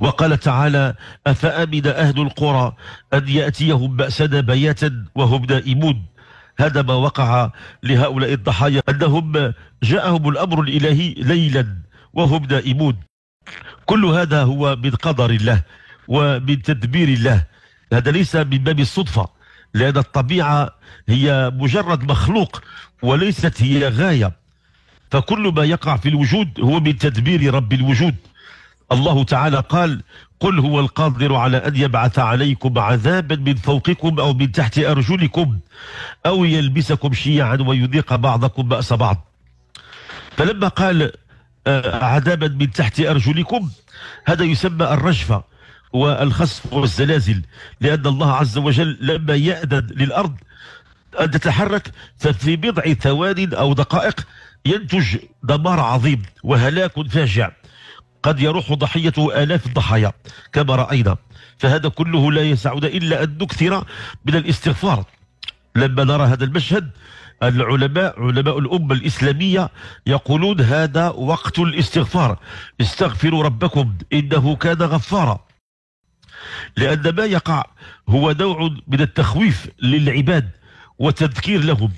وقال تعالى أفأمن أهل القرى أن يأتيهم بأسنا بياتا وهم نائمون هذا ما وقع لهؤلاء الضحايا أنهم جاءهم الأمر الإلهي ليلا وهم نائمون كل هذا هو من قدر الله ومن تدبير الله هذا ليس من باب الصدفة لأن الطبيعة هي مجرد مخلوق وليست هي غاية فكل ما يقع في الوجود هو من تدبير رب الوجود الله تعالى قال قل هو القادر على أن يبعث عليكم عذابا من فوقكم أو من تحت أرجلكم أو يلبسكم شيعا ويذيق بعضكم بأس بعض فلما قال آه، عذابا من تحت أرجلكم هذا يسمى الرجفة والخسف والزلازل لأن الله عز وجل لما يأذن للأرض أن تتحرك ففي بضع ثوان أو دقائق ينتج دمار عظيم وهلاك فاجع قد يروح ضحيته آلاف الضحايا كما رأينا فهذا كله لا يسعنا إلا أن نكثر من الاستغفار لما نرى هذا المشهد العلماء علماء الأمة الإسلامية يقولون هذا وقت الاستغفار استغفروا ربكم إنه كان غفارا لأن ما يقع هو نوع من التخويف للعباد وتذكير لهم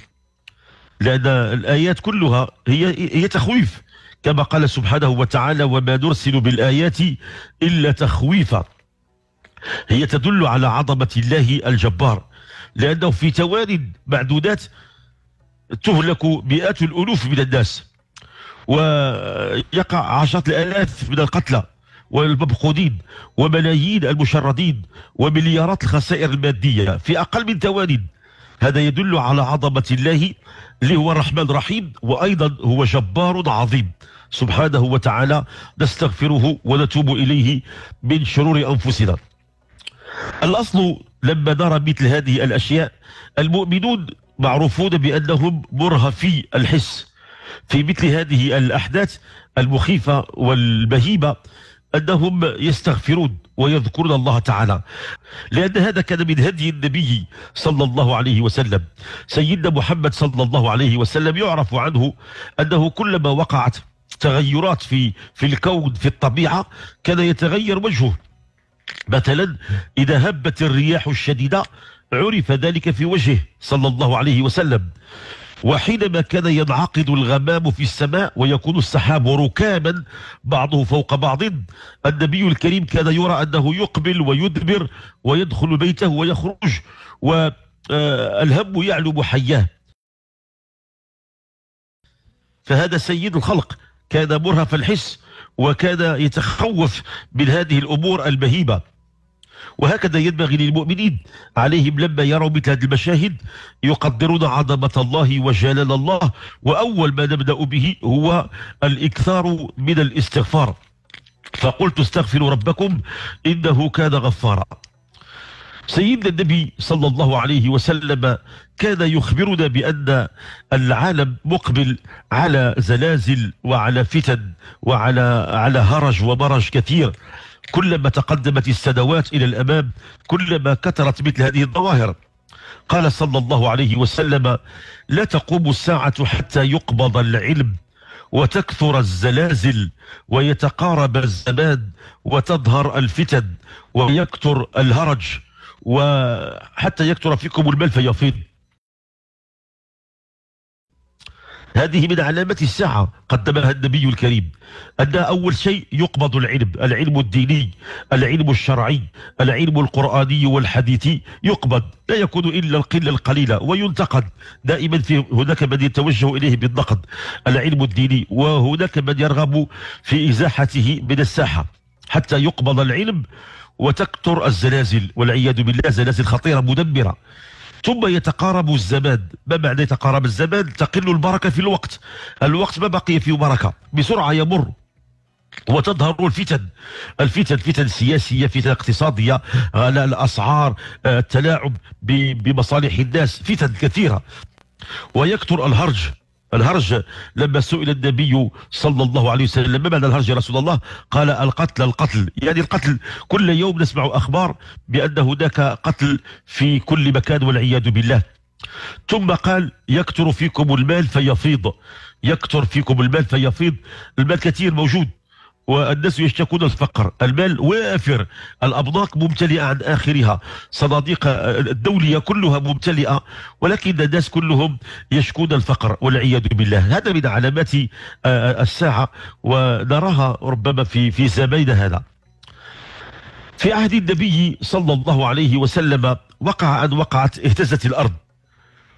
لأن الآيات كلها هي, هي تخويف كما قال سبحانه وتعالى وما نرسل بالآيات إلا تخويفا هي تدل على عظمة الله الجبار لأنه في توان معدودات تهلك مئات الألوف من الناس ويقع عشرات الآلاف من القتلى والمبقودين وملايين المشردين ومليارات الخسائر المادية في أقل من ثوان هذا يدل على عظمة الله اللي هو الرحمن الرحيم وأيضا هو جبار عظيم سبحانه وتعالى نستغفره ونتوب إليه من شرور أنفسنا الأصل لما نرى مثل هذه الأشياء المؤمنون معروفون بأنهم مرهفي الحس في مثل هذه الأحداث المخيفة والبهيبة أنهم يستغفرون ويذكرون الله تعالى لأن هذا كان من هدي النبي صلى الله عليه وسلم سيدنا محمد صلى الله عليه وسلم يعرف عنه أنه كلما وقعت تغيرات في في الكون في الطبيعة كان يتغير وجهه مثلا إذا هبت الرياح الشديدة عرف ذلك في وجهه صلى الله عليه وسلم وحينما كان ينعقد الغمام في السماء ويكون السحاب ركاما بعضه فوق بعض النبي الكريم كان يرى أنه يقبل ويدبر ويدخل بيته ويخرج والهم آه، يعلم حياه فهذا سيد الخلق كان مرهف الحس وكان يتخوف من هذه الأمور البهيبة وهكذا ينبغي للمؤمنين عليهم لما يروا مثل هذه المشاهد يقدرون عظمة الله وجلال الله وأول ما نبدأ به هو الإكثار من الاستغفار فقلت استغفروا ربكم إنه كان غفارا سيدنا النبي صلى الله عليه وسلم كان يخبرنا بأن العالم مقبل على زلازل وعلى فتن وعلى على هرج ومرج كثير كلما تقدمت السنوات إلى الأمام كلما كثرت مثل هذه الظواهر قال صلى الله عليه وسلم لا تقوم الساعة حتى يقبض العلم وتكثر الزلازل ويتقارب الزمان وتظهر الفتن ويكثر الهرج وحتى يكثر فيكم المال فيفيض هذه من علامات الساعة قدمها النبي الكريم أن أول شيء يقبض العلم العلم الديني العلم الشرعي العلم القرآني والحديثي يقبض لا يكون إلا القلة القليلة وينتقد دائما في هناك من يتوجه إليه بالنقد العلم الديني وهناك من يرغب في إزاحته من الساحة حتى يقبض العلم وتكثر الزلازل والعياذ بالله زلازل خطيرة مدمرة ثم يتقارب الزمان ما معنى يتقارب الزمان تقل البركة في الوقت الوقت ما بقي فيه بركة بسرعة يمر وتظهر الفتن الفتن فتن سياسية فتن اقتصادية آه، الأسعار آه، التلاعب بمصالح الناس فتن كثيرة ويكثر الهرج الهرج لما سئل النبي صلى الله عليه وسلم ما معنى الهرج يا رسول الله قال القتل القتل يعني القتل كل يوم نسمع أخبار بأن هناك قتل في كل مكان والعياذ بالله ثم قال يكثر فيكم المال فيفيض يكثر فيكم المال فيفيض المال كثير موجود والناس يشتكون الفقر المال وافر الأبناق ممتلئة عن آخرها صناديق الدولية كلها ممتلئة ولكن الناس كلهم يشكون الفقر والعياذ بالله هذا من علامات آه، الساعة ونراها ربما في في زمان هذا في عهد النبي صلى الله عليه وسلم وقع أن وقعت اهتزت الأرض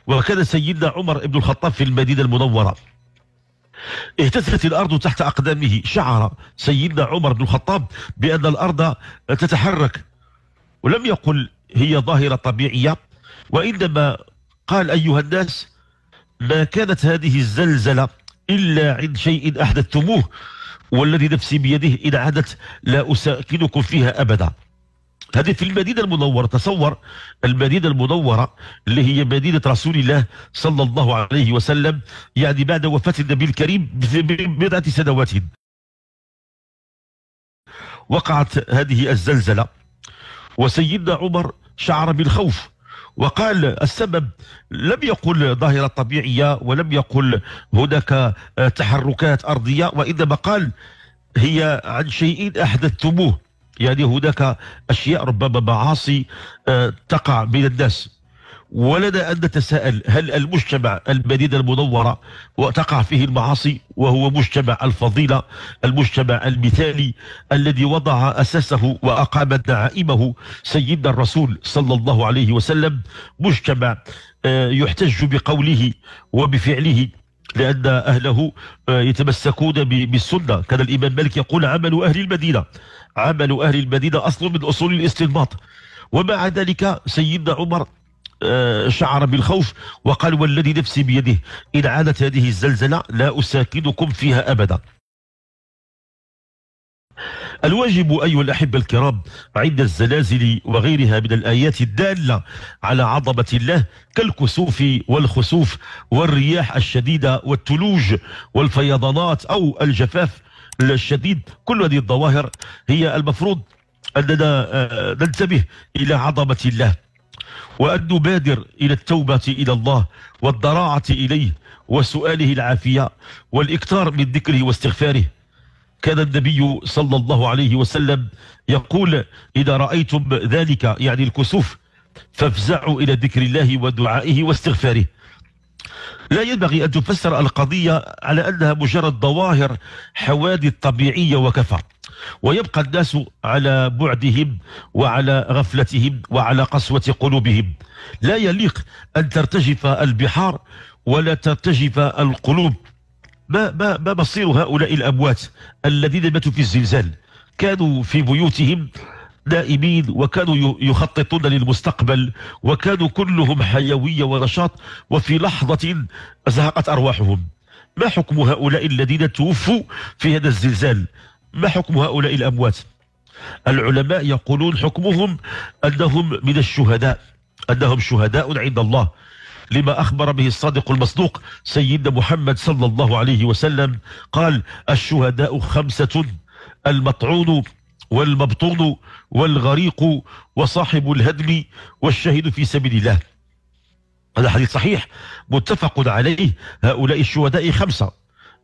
وكان سيدنا عمر بن الخطاب في المدينة المنورة اهتزت الأرض تحت أقدامه شعر سيدنا عمر بن الخطاب بأن الأرض تتحرك ولم يقل هي ظاهرة طبيعية وإنما قال أيها الناس ما كانت هذه الزلزلة إلا عند شيء أحدثتموه والذي نفسي بيده إن عادت لا أساكنكم فيها أبدا هذه في المدينة المنورة تصور المدينة المنورة اللي هي مدينة رسول الله صلى الله عليه وسلم يعني بعد وفاة النبي الكريم بضعة سنوات وقعت هذه الزلزلة وسيدنا عمر شعر بالخوف وقال السبب لم يقل ظاهرة طبيعية ولم يقل هناك تحركات أرضية وإنما قال هي عن شيء أحدثتموه يعني هناك أشياء ربما معاصي آه، تقع بين الناس ولنا أن نتساءل هل المجتمع المدينة المنورة وتقع فيه المعاصي وهو مجتمع الفضيلة المجتمع المثالي الذي وضع أساسه وأقام دعائمه سيدنا الرسول صلى الله عليه وسلم مجتمع آه، يحتج بقوله وبفعله لأن أهله آه، يتمسكون بالسنة كان الإمام مالك يقول عمل أهل المدينة عمل أهل المدينة أصل من أصول الاستنباط ومع ذلك سيدنا عمر آه، شعر بالخوف وقال والذي نفسي بيده إن عادت هذه الزلزلة لا أساكنكم فيها أبدا الواجب أيها الأحبة الكرام عند الزلازل وغيرها من الآيات الدالة على عظمة الله كالكسوف والخسوف والرياح الشديدة والتلوج والفيضانات أو الجفاف الشديد كل هذه الظواهر هي المفروض أننا آه، ننتبه إلى عظمة الله وأن نبادر إلى التوبة إلى الله والضراعة إليه وسؤاله العافية والإكثار من ذكره واستغفاره كان النبي صلى الله عليه وسلم يقول إذا رأيتم ذلك يعني الكسوف فافزعوا إلى ذكر الله ودعائه واستغفاره لا ينبغي أن تفسر القضية على أنها مجرد ظواهر حوادث طبيعية وكفى ويبقى الناس على بعدهم وعلى غفلتهم وعلى قسوة قلوبهم لا يليق أن ترتجف البحار ولا ترتجف القلوب ما, ما, ما مصير هؤلاء الأموات الذين ماتوا في الزلزال كانوا في بيوتهم دائمين وكانوا يخططون للمستقبل وكانوا كلهم حيوية ونشاط وفي لحظة زهقت أرواحهم ما حكم هؤلاء الذين توفوا في هذا الزلزال ما حكم هؤلاء الأموات العلماء يقولون حكمهم أنهم من الشهداء أنهم شهداء عند الله لما أخبر به الصادق المصدوق سيدنا محمد صلى الله عليه وسلم قال الشهداء خمسة المطعون والمبطون والغريق وصاحب الهدم والشهيد في سبيل الله هذا حديث صحيح متفق عليه هؤلاء الشهداء خمسة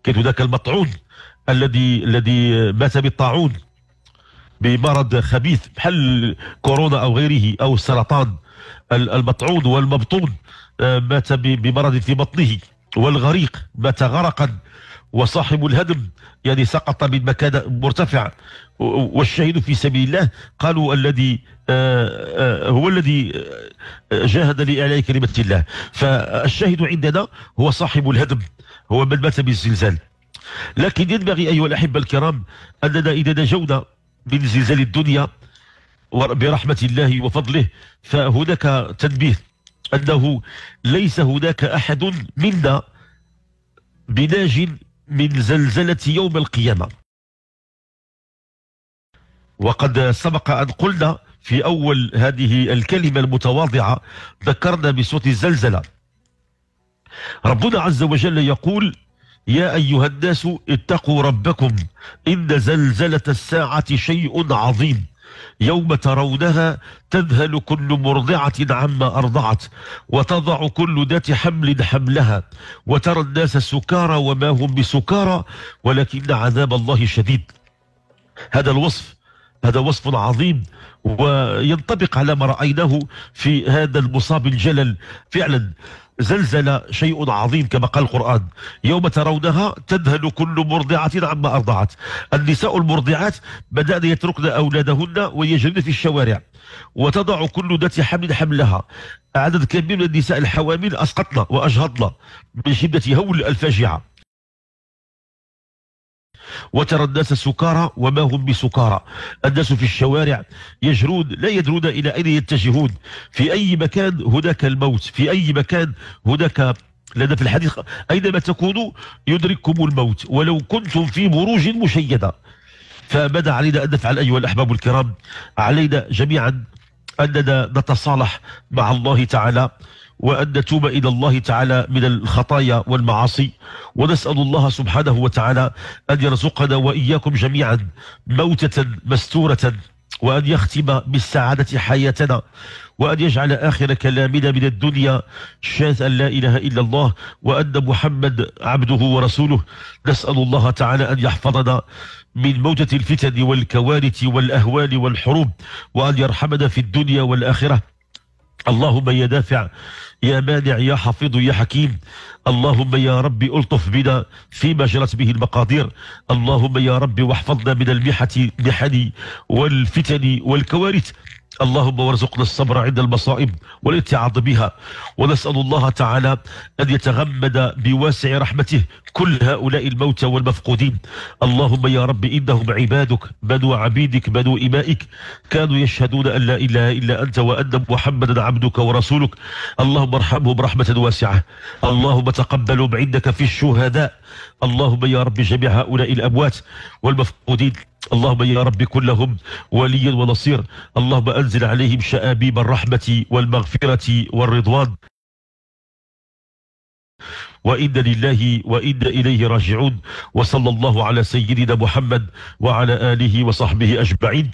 كانت ذاك المطعون الذي الذي مات بالطاعون بمرض خبيث بحال كورونا او غيره او السرطان المطعون والمبطون آه، مات بمرض في بطنه والغريق مات غرقا وصاحب الهدم يعني سقط من مكان مرتفع والشهيد في سبيل الله قالوا الذي آه، آه، هو الذي آه، جاهد لإعلاء كلمة الله فالشهيد عندنا هو صاحب الهدم هو من مات بالزلزال لكن ينبغي أيها الأحبة الكرام أننا إذا نجونا من زلزال الدنيا برحمة الله وفضله فهناك تنبيه أنه ليس هناك أحد منا بناج من زلزلة يوم القيامة وقد سبق أن قلنا في أول هذه الكلمة المتواضعة ذكرنا بصوت الزلزلة ربنا عز وجل يقول يا أيها الناس اتقوا ربكم إن زلزلة الساعة شيء عظيم يوم ترونها تذهل كل مرضعة عما أرضعت وتضع كل ذات حمل حملها وترى الناس سكارى وما هم بسكارى ولكن عذاب الله شديد هذا الوصف هذا وصف عظيم وينطبق على ما رأيناه في هذا المصاب الجلل فعلا زلزلة شيء عظيم كما قال القرآن يوم ترونها تذهل كل مرضعة عما أرضعت النساء المرضعات بدأن يتركن أولادهن ويجرن في الشوارع وتضع كل ذات حمل حملها عدد كبير من النساء الحوامل أسقطن وأجهضن من شدة هول الفاجعة وترى الناس سكارى وما هم بسكارى الناس في الشوارع يجرون لا يدرون إلى أين يتجهون في أي مكان هناك الموت في أي مكان هناك لأن في الحديث أينما تكونوا يدرككم الموت ولو كنتم في بروج مشيدة فماذا علينا أن نفعل أيها الأحباب الكرام علينا جميعا أننا نتصالح مع الله تعالى وأن نتوب إلى الله تعالى من الخطايا والمعاصي ونسأل الله سبحانه وتعالى أن يرزقنا وإياكم جميعا موتة مستورة وأن يختم بالسعادة حياتنا وأن يجعل آخر كلامنا من الدنيا شاذ أن لا إله إلا الله وأن محمد عبده ورسوله نسأل الله تعالى أن يحفظنا من موجة الفتن والكوارث والأهوال والحروب وأن يرحمنا في الدنيا والآخرة اللهم يا دافع يا مانع يا حفيظ يا حكيم اللهم يا رب ألطف بنا فيما جرت به المقادير اللهم يا رب واحفظنا من المحن والفتن والكوارث اللهم وارزقنا الصبر عند المصائب والاتعاظ بها ونسأل الله تعالى أن يتغمد بواسع رحمته كل هؤلاء الموتى والمفقودين اللهم يا رب إنهم عبادك بنو عبيدك بنو إمائك كانوا يشهدون أن لا إله إلا أنت وأن محمدا عبدك ورسولك اللهم ارحمهم رحمة واسعة اللهم تقبلهم عندك في الشهداء اللهم يا رب جميع هؤلاء الأموات والمفقودين اللهم يا رب كن لهم وليا ونصير اللهم أنزل عليهم شآبيب الرحمة والمغفرة والرضوان وإن لله وإن إليه راجعون وصلى الله على سيدنا محمد وعلى آله وصحبه أجمعين